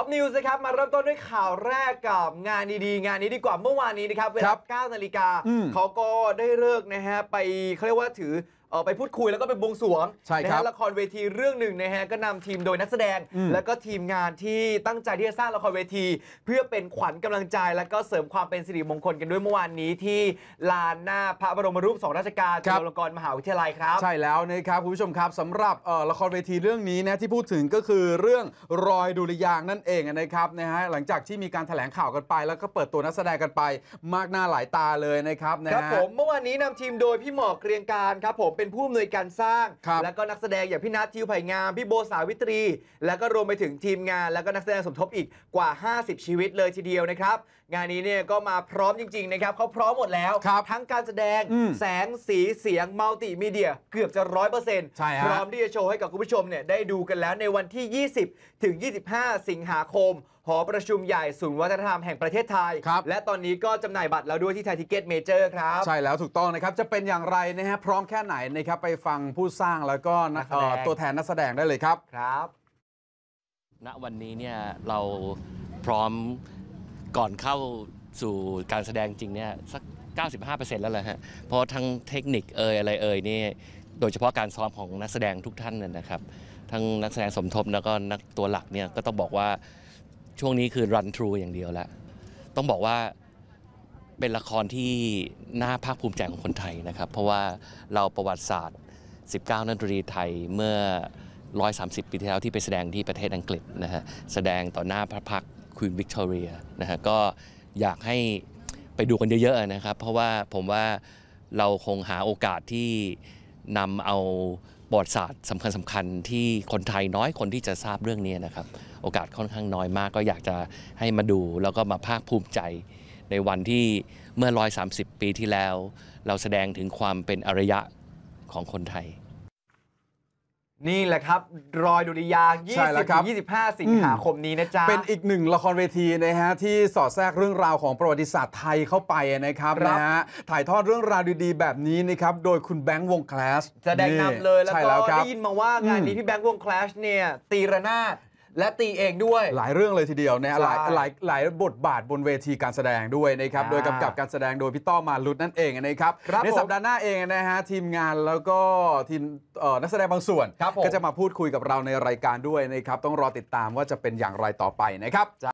อปนิวส์นะครับมาเริ่มต้นด้วยข่าวแรกกับงานดีๆ งานนี้ดีกว่าเมื่อวานนี้นะครับ เวลา9นาฬิกาเขาก็ได้เลิกนะฮะ ไปเขาเรียกว่าถือออไปพูดคุยแล้วก็ไปบวงสวงใช่ครับนละครเวทีเรื่องหนึ่งนะฮะก็นำทีมโดยนักแสดงแล้วก็ทีมงานที่ตั้งใจที่จะสร้างละครเวที เพื่อเป็นขวัญกำลังใจ แล้วก็เสริมความเป็นสิริมงคลกันด้วยเมื่อวานนี้ที่ลานหน้าพระบรมรูปสองราชการจุฬาลงกรณ์มหาวิทยาลัยครับใช่แล้วนะครับคุณผู้ชมครับสำหรับละครเวทีเรื่องนี้นะที่พูดถึงก็คือเรื่องรอยดุริยางนั่นเองนะครับนะฮะหลังจากที่มีการแถลงข่าวกันไป แล้วก็เปิดตัวนักแสดงกันไป มากหน้าหลายตาเลยนะครับนะครับผมเมื่อวานนี้นำทีมโดยพี่หมอกเกรียงการครับผมเป็นผู้อำนวยการสร้างแล้วก็นักแสดงอย่างพี่นัททิวไผ่งาม พี่โบสาวิตรี แล้วก็รวมไปถึงทีมงาน แล้วก็นักแสดงสมทบอีกกว่า 50 ชีวิตเลยทีเดียวนะครับ งานนี้เนี่ยก็มาพร้อมจริงๆนะครับเขาพร้อมหมดแล้ว ทั้งการแสดงแสงสีเสียงมัลติมีเดีย เกือบจะร้อยเปอร์เซ็นต์พร้อมที่จะโชว์ให้กับคุณผู้ชมเนี่ยได้ดูกันแล้วในวันที่ 20ถึง25 สิงหาคมหอประชุมใหญ่ศูนย์วัฒนธรรมแห่งประเทศไทย และตอนนี้ก็จำหน่ายบัตรแล้วด้วยที่ไทยทิเก็ตเมเจอร์ครับใช่แล้วถูกต้องนะครับจะเป็นอย่างไรนะฮะพร้อมแค่ไหนนะครับไปฟังผู้สร้างแล้วก็นักแสดงตัวแทนนักแสดงได้เลยครับครับ ณวันนี้เนี่ยเราพร้อมก่อนเข้าสู่การแสดงจริงเนี่ยสัก 95%แล้วแหละฮะเพราะทั้งเทคนิคเอ่ยอะไรเอ่ยนี่ โดยเฉพาะการซ้อมของนักแสดงทุกท่านนะนะครับทั้งนักแสดงสมทบ แล้วก็นักตัวหลักเนี่ยก็ต้องบอกว่าช่วงนี้คือรันทรูอย่างเดียวและต้องบอกว่าเป็นละครที่น่าภาคภูมิใจของคนไทยนะครับ เพราะว่าเราประวัติศาสตร์ 19 นันตรีไทยเมื่อ 130 ปีที่แล้วที่ไปแสดงที่ประเทศอังกฤษนะฮะแสดงต่อหน้าพระพักควีนวิกตอเรียนะฮะก็อยากให้ไปดูกันเยอะๆนะครับ เพราะว่าผมว่าเราคงหาโอกาสที่นำเอาประวัติศาสตร์สำคัญสำคัญที่คนไทยน้อยคนที่จะทราบเรื่องนี้นะครับ โอกาสค่อนข้างน้อยมาก ก็อยากจะให้มาดูแล้วก็มาภาคภูมิใจในวันที่เมื่อ 130 ปีที่แล้ว เราแสดงถึงความเป็นอารยะของคนไทย นี่แหละครับ รอยดุริยาง์่บ20 25 สิงหาคมนี้นะจ๊ะ เป็นอีกหนึ่งละครเวทีนะฮะที่สอดแทรกเรื่องราวของประวัติศาสตร์ไทยเข้าไปนะครับรบนะฮะถ่ายทอดเรื่องราวดี ๆ แบบนี้นะครับโดยคุณแบงค์วงคลาสแสดงนำเลย แล้วก็ได้ยินมาว่างานนี้พี่แบงค์วงคลาสเนี่ยตีระนาดและตีเองด้วยหลายเรื่องเลยทีเดียวนะหลายหลายหลายบทบาทบนเวทีการแสดงด้วยนะครับโดยกำกับการแสดงโดยพี่ต้อมาลุดนั่นเองนะครับในสัปดาห์หน้าเองนะฮะทีมงานแล้วก็ทีมนักแสดงบางส่วน ก็จะมาพูดคุยกับเราในรายการด้วยนะครับต้องรอติดตามว่าจะเป็นอย่างไรต่อไปนะครับ